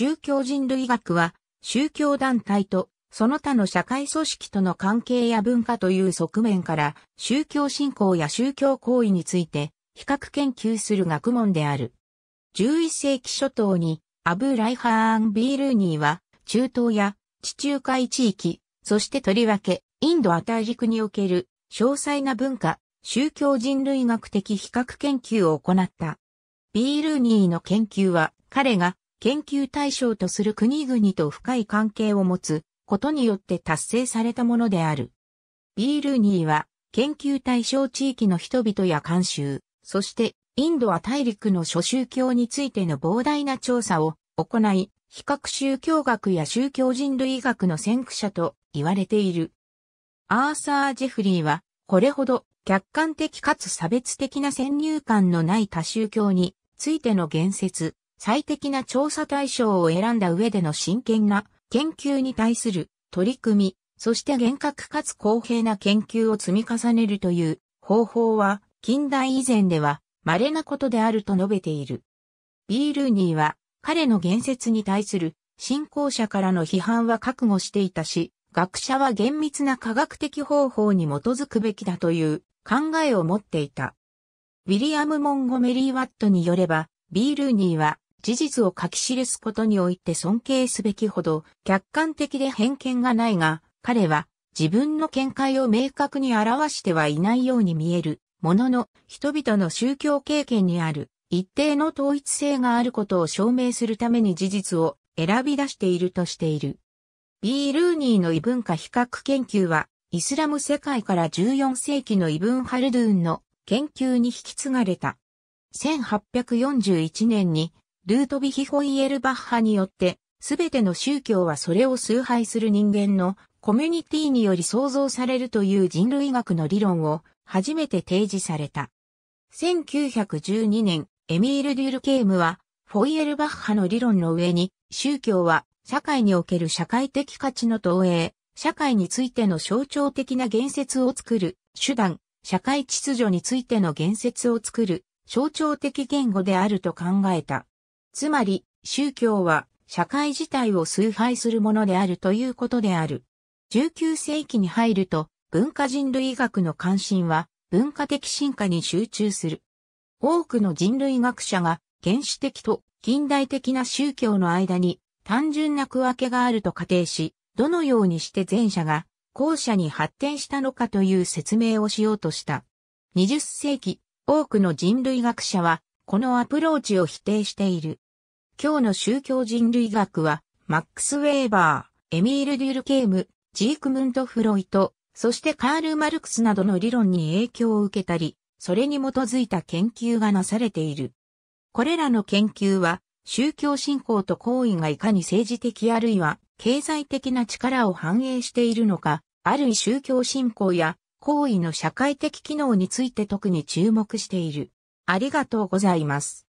宗教人類学は、宗教団体とその他の社会組織との関係や文化という側面から、宗教信仰や宗教行為について、比較研究する学問である。11世紀初頭に、アブ・ライハーン・ビールーニーは、中東や地中海地域、そしてとりわけ、インドアタ大陸における詳細な文化、宗教人類学的比較研究を行った。ビールーニーの研究は、彼が研究対象とする国々と深い関係を持つことによって達成されたものである。ビールニーは研究対象地域の人々や慣習、そしてインドは大陸の諸宗教についての膨大な調査を行い、比較宗教学や宗教人類学の先駆者と言われている。アーサー・ジェフリーは、これほど客観的かつ差別的な先入観のない多宗教についての言説、最適な調査対象を選んだ上での真剣な研究に対する取り組み、そして厳格かつ公平な研究を積み重ねるという方法は近代以前では稀なことであると述べている。ビールーニーは彼の言説に対する信仰者からの批判は覚悟していたし、学者は厳密な科学的方法に基づくべきだという考えを持っていた。ウィリアム・モンゴメリー・ワットによれば、ビールーニーは事実を書き記すことにおいて尊敬すべきほど客観的で偏見がないが、彼は自分の見解を明確に表してはいないように見える、ものの人々の宗教経験にある一定の統一性があることを証明するために事実を選び出しているとしている。B. ルーニーの異文化比較研究は、イスラム世界から14世紀のイブン・ハルドゥーンの研究に引き継がれた。1841年にルートヴィヒ・ホイエルバッハによって、すべての宗教はそれを崇拝する人間のコミュニティにより創造されるという人類学の理論を初めて提示された。1912年、エミール・デュルケームは、フォイエルバッハの理論の上に、宗教は社会における社会的価値の投影、社会についての象徴的な言説を作る、手段、社会秩序についての言説を作る、象徴的言語であると考えた。つまり、宗教は社会自体を崇拝するものであるということである。19世紀に入ると、文化人類学の関心は文化的進化に集中する。多くの人類学者が原始的と近代的な宗教の間に単純な区分けがあると仮定し、どのようにして前者が後者に発展したのかという説明をしようとした。20世紀、多くの人類学者はこのアプローチを否定している。今日の宗教人類学は、マックス・ウェーバー、エミール・デュルケーム、ジークムント・フロイト、そしてカール・マルクスなどの理論に影響を受けたり、それに基づいた研究がなされている。これらの研究は、宗教信仰と行為がいかに政治的あるいは経済的な力を反映しているのか、あるい宗教信仰や行為の社会的機能について特に注目している。ありがとうございます。